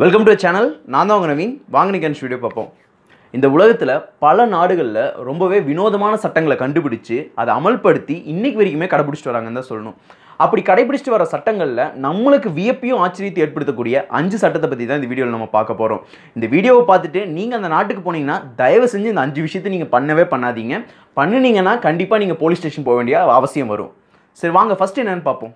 welcome to channel நான் தான் உங்கள் நவீன் வாங்கினிக்கன்ஸ் வீடியோ பார்ப்போம் இந்த உலகத்தில் பல நாடுகளில் ரொம்பவே வினோதமான சட்டங்களை கண்டுபிடிச்சு அதை அமல்படுத்தி இன்றைக்கு வரைக்குமே கடைபிடிச்சிட்டு வராங்கன்னு தான் சொல்லணும் அப்படி கடைபிடிச்சிட்டு வர சட்டங்களில் நம்மளுக்கு வியப்பையும் ஆச்சரியத்தை ஏற்படுத்தக்கூடிய அஞ்சு சட்டத்தை பற்றி தான் இந்த வீடியோவில் நம்ம பார்க்க போகிறோம் இந்த வீடியோவை பார்த்துட்டு நீங்கள் அந்த நாட்டுக்கு போனீங்கன்னா தயவு செஞ்சு இந்த அஞ்சு விஷயத்தை நீங்கள் பண்ணவே பண்ணாதீங்க பண்ணினீங்கன்னா கண்டிப்பாக நீங்கள் போலீஸ் ஸ்டேஷன் போக வேண்டிய அவசியம் வரும் சரி வாங்க ஃபஸ்ட்டு என்னென்னு பார்ப்போம்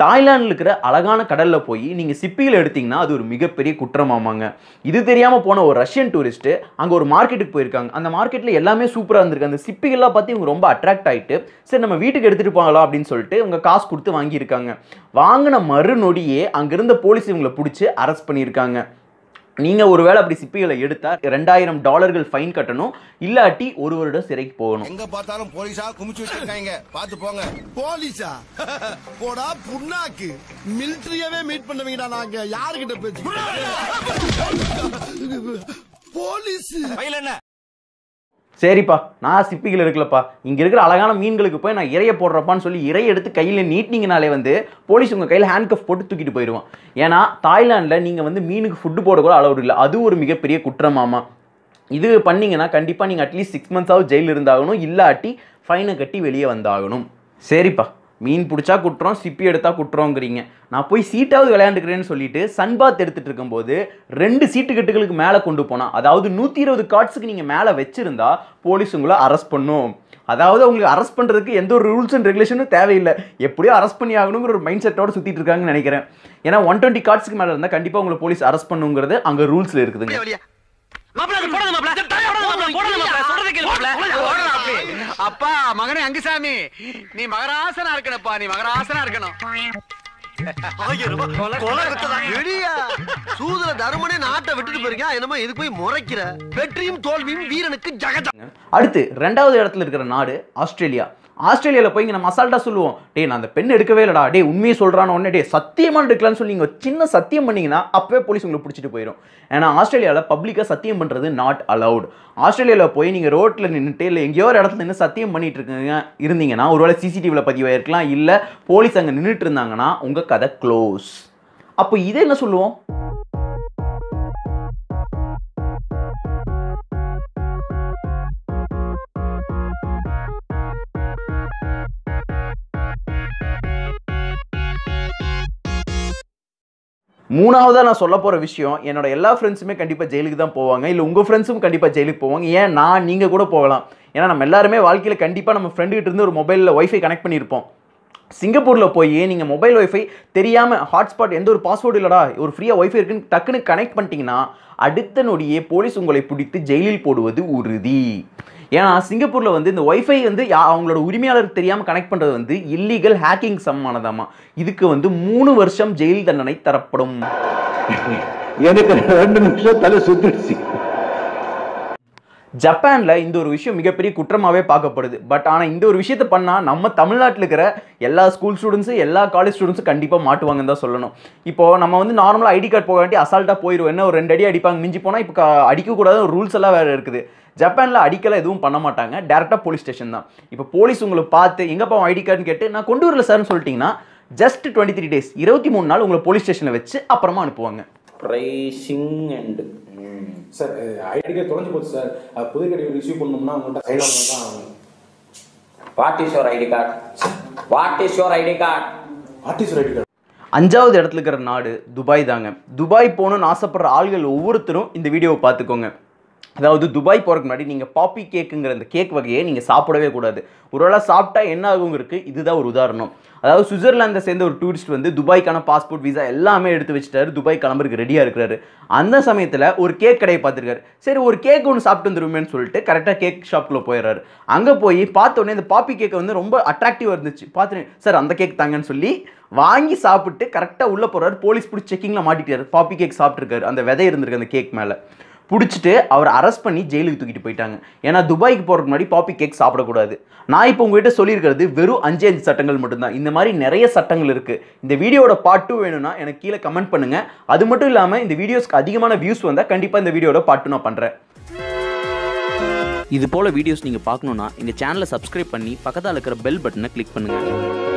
தாய்லாண்டில் இருக்கிற அழகான கடலில் போய் நீங்கள் சிப்பியில் எடுத்தீங்கன்னா அது ஒரு மிகப்பெரிய குற்றமாமாங்க இது தெரியாமல் போன ஒரு ரஷ்யன் டூரிஸ்ட்டு அங்கே ஒரு மார்க்கெட்டுக்கு போயிருக்காங்க அந்த மார்க்கெட்டில் எல்லாமே சூப்பராக இருந்திருக்கு அந்த சிப்பிகள்லாம் பார்த்து இவங்க ரொம்ப அட்ராக்ட் ஆகிட்டு சரி நம்ம வீட்டுக்கு எடுத்துகிட்டு போகலாம் அப்படின்னு சொல்லிட்டு இவங்க காசு கொடுத்து வாங்கியிருக்காங்க வாங்கின மறுநொடியே அங்கேருந்து போலீஸ் இவங்களை பிடிச்சி அரெஸ்ட் பண்ணியிருக்காங்க நீங்கள் ஒரு வேளை அப்படி சிப்பிகளை எடுத்தால் ரெண்டாயிரம் டாலர்கள் ஃபைன் கட்டணும் இல்லாட்டி ஒரு வருடம் சிறைக்கு போகணும் எங்க பார்த்தாலும் போலீசா குமிச்சு வச்சிருக்காங்க பார்த்து போங்க போலீஸா போடா புண்ணாக்கு மிலிட்ரியவே மீட் பண்ணுவீங்கடா நாங்க யாருக்கிட்ட பேச்சு போலீஸ் என்ன சரிப்பா நான் சிப்பிகள் இருக்கலப்பா இங்கே இருக்கிற அழகான மீன்களுக்கு போய் நான் இறைய போடுறப்பான்னு சொல்லி இறைய எடுத்து கையில் நீட்டிங்கனாலே வந்து போலீஸ் உங்கள் கையில் ஹேண்ட்கஃப் போட்டு தூக்கிட்டு போயிடுவான் ஏன்னா தாய்லாண்டில் நீங்கள் வந்து மீனுக்கு ஃபுட்டு போட கூட அளவு இல்லை அது ஒரு மிகப்பெரிய குற்றமாமா இது பண்ணிங்கன்னா கண்டிப்பாக நீங்கள் அட்லீஸ்ட் சிக்ஸ் மந்த்ஸாவது ஜெயிலில் இருந்தாகணும் இல்லாட்டி ஃபைனை கட்டி வெளியே வந்தாகணும் சரிப்பா மீன் பிடிச்சா குட்டுறோம் சிப்பி எடுத்தால் குட்டுறோங்கிறீங்க நான் போய் சீட்டாவது விளையாண்டுக்கிறேன்னு சொல்லிட்டு சன்பாத் எடுத்துகிட்டு இருக்கும்போது ரெண்டு கட்டுகளுக்கு மேலே கொண்டு போனால் அதாவது நூற்றி இருபது கார்ட்ஸுக்கு நீங்கள் மேலே வச்சுருந்தா போலீஸ் உங்களை அரெஸ்ட் பண்ணும் அதாவது அவங்களுக்கு அரெஸ்ட் பண்ணுறதுக்கு எந்த ஒரு ரூல்ஸ் அண்ட் ரெகுலேஷனும் தேவையில்லை எப்படியோ அரெஸ்ட் பண்ணி ஆகணுங்கிற ஒரு மைண்ட் செட்டோட சுற்றிட்டு இருக்காங்கன்னு நினைக்கிறேன் ஏன்னா ஒன் டுவெண்ட்டி கார்ட்ஸுக்கு மேலே இருந்தால் கண்டிப்பாக உங்களை போலீஸ் அரெஸ்ட் பண்ணுங்கிறது அங்கே ரூல்ஸில் இருக்குதுங்க அப்பா மகனே அங்குசாமி நீ மகராசனா இருக்கணப்பா நீ மகராசனா இருக்கணும் தருமனே விட்டுட்டு என்னமோ போய் முறைக்கிற வெற்றியும் தோல்வியும் வீரனுக்கு ஜகஜ அடுத்து ரெண்டாவது இடத்துல இருக்கிற நாடு ஆஸ்திரேலியா ஆஸ்திரேலியாவில் போய் நம்ம அசால்ட்டாக சொல்லுவோம் டே நான் அந்த பெண் எடுக்கவே இல்லடா டே உண்மையை சொல்கிறான உடனே டே சத்தியமாக எடுக்கலான்னு சொல்லி நீங்கள் சின்ன சத்தியம் பண்ணிங்கன்னா அப்போவே போலீஸ் உங்களை பிடிச்சிட்டு போயிடும் ஏன்னா ஆஸ்திரேலியாவில் பப்ளிக்காக சத்தியம் பண்ணுறது நாட் அலவுட் ஆஸ்திரேலியாவில் போய் நீங்கள் ரோட்டில் நின்றுட்டு இல்லை எங்கேயோ ஒரு இடத்துல நின்று சத்தியம் பண்ணிகிட்டு இருக்கீங்க இருந்தீங்கன்னா ஒருவேளை சிசிடிவியில் பதிவாயிருக்கலாம் இல்லை போலீஸ் அங்கே நின்றுட்டு இருந்தாங்கன்னா உங்கள் கதை க்ளோஸ் அப்போ இதை என்ன சொல்லுவோம் மூணாவதாக நான் சொல்ல போகிற விஷயம் என்னோடய எல்லா ஃப்ரெண்ட்ஸுமே கண்டிப்பாக ஜெயிலுக்கு தான் போவாங்க இல்லை உங்கள் ஃப்ரெண்ட்ஸும் கண்டிப்பாக ஜெயிலுக்கு போவாங்க ஏன் நான் நீங்கள் கூட போகலாம் ஏன்னா நம்ம எல்லாருமே வாழ்க்கையில் கண்டிப்பாக நம்ம ஃப்ரெண்டுகிட்டிருந்து ஒரு மொபைலில் ஒய்ஃபை கனெக்ட் பண்ணியிருப்போம் சிங்கப்பூரில் போய் நீங்கள் மொபைல் ஒய்ஃபை தெரியாமல் ஹாட்ஸ்பாட் எந்த ஒரு பாஸ்வேர்டு இல்லைடா ஒரு ஃப்ரீயாக ஒய்ஃபை இருக்குன்னு டக்குன்னு கனெக்ட் பண்ணிட்டீங்கன்னா அடுத்த நொடியே போலீஸ் உங்களை பிடித்து ஜெயிலில் போடுவது உறுதி ஏன்னா சிங்கப்பூரில் வந்து இந்த ஒய்ஃபை வந்து அவங்களோட உரிமையாளர் தெரியாமல் கனெக்ட் பண்ணுறது வந்து இல்லீகல் ஹேக்கிங் சம்மானதாமா இதுக்கு வந்து மூணு வருஷம் ஜெயில் தண்டனை தரப்படும் எனக்கு ரெண்டு நிமிஷம் தலை சுத்திடுச்சு ஜப்பானில் இந்த ஒரு விஷயம் மிகப்பெரிய குற்றமாகவே பார்க்கப்படுது பட் ஆனால் இந்த ஒரு விஷயத்தை பண்ணால் நம்ம தமிழ்நாட்டில் இருக்கிற எல்லா ஸ்கூல் ஸ்டூடெண்ட்ஸும் எல்லா காலேஜ் ஸ்டூடெண்ட்ஸும் கண்டிப்பாக மாட்டுவாங்கன்னு தான் சொல்லணும் இப்போது நம்ம வந்து நார்மலாக ஐடி கார்டு போக வேண்டிய அசால்ட்டாக போயிடுவோம் என்ன ஒரு ரெண்டு அடி அடிப்பாங்க மிஞ்சி போனால் இப்போ அடிக்கக்கூடாத ரூல்ஸ் எல்லாம் வேறு இருக்குது ஜப்பானில் அடிக்கலாம் எதுவும் பண்ண மாட்டாங்க டேரெக்டாக போலீஸ் ஸ்டேஷன் தான் இப்போ போலீஸ் உங்களை பார்த்து எங்கேப்பா ஐடி கார்டுன்னு கேட்டு நான் கொண்டு வரல சார்னு சொல்லிட்டிங்கன்னா ஜஸ்ட் டுவெண்ட்டி த்ரீ டேஸ் இருபத்தி மூணு நாள் உங்களை போலீஸ் ஸ்டேஷனில் வச்சு அப்புறமா அனுப்புவாங்க ப்ரைசிங் அண்டு சார் ஐடி கார்டு தொலைஞ்சு போச்சு சார் புது கடையில் ரிசீவ் பண்ணோம்னா உங்கள்கிட்ட சைன் ஆகணும் தான் what is your ID card what is your ID card what is your ID card அஞ்சாவது இடத்துல இருக்கிற நாடு துபாய் தாங்க துபாய் போகணும்னு ஆசைப்படுற ஆள்கள் ஒவ்வொருத்தரும் இந்த வீடியோவை பார்த்துக்கோங்க அதாவது துபாய் போகிறதுக்கு முன்னாடி நீங்கள் பாப்பி கேக்குங்கிற அந்த கேக் வகையை நீங்கள் சாப்பிடவே கூடாது ஒரு வேளை சாப்பிட்டா என்ன ஆகுங்கிறதுக்கு இதுதான் ஒரு உதாரணம் அதாவது சுவிட்சர்லாந்தை சேர்ந்த ஒரு டூரிஸ்ட் வந்து துபாய்க்கான பாஸ்போர்ட் விசா எல்லாமே எடுத்து வச்சுட்டாரு துபாய் கிளம்புறதுக்கு ரெடியாக இருக்கிறாரு அந்த சமயத்தில் ஒரு கேக் கடையை பார்த்துருக்காரு சரி ஒரு கேக் ஒன்று சாப்பிட்டு வந்துருமேன்னு சொல்லிட்டு கரெக்டாக கேக் ஷாப்பில் போயிடுறாரு அங்கே போய் பார்த்தோன்னே இந்த பாப்பி கேக்கை வந்து ரொம்ப அட்ராக்டிவாக இருந்துச்சு பார்த்துட்டு சார் அந்த கேக் தாங்கன்னு சொல்லி வாங்கி சாப்பிட்டு கரெக்டாக உள்ளே போகிறாரு போலீஸ் பிடிச்சி செக்கிங்கில் மாட்டிக்கிட்டார் பாப்பி கேக் சாப்பிட்ருக்காரு அந்த விதை இருந்திருக்கு அந்த கேக் மேலே பிடிச்சிட்டு அவர் அரெஸ்ட் பண்ணி ஜெயிலுக்கு தூக்கிட்டு போயிட்டாங்க ஏன்னா துபாய்க்கு போகிறதுக்கு முன்னாடி பாப்பி கேக் சாப்பிடக்கூடாது நான் இப்போ உங்கள்கிட்ட சொல்லியிருக்கிறது வெறும் அஞ்சு அஞ்சு சட்டங்கள் மட்டும்தான் இந்த மாதிரி நிறைய சட்டங்கள் இருக்குது இந்த வீடியோட பார்ட் டூ வேணும்னா எனக்கு கீழே கமெண்ட் பண்ணுங்கள் அது மட்டும் இல்லாமல் இந்த வீடியோஸ்க்கு அதிகமான வியூஸ் வந்தால் கண்டிப்பாக இந்த வீடியோட பார்ட் டூ நான் பண்ணுறேன் இது போல் வீடியோஸ் நீங்கள் பார்க்கணுன்னா இந்த சேனலை சப்ஸ்கிரைப் பண்ணி பக்கத்தில் இருக்கிற பெல் பட்டனை கிளிக் பண்ணுங்கள்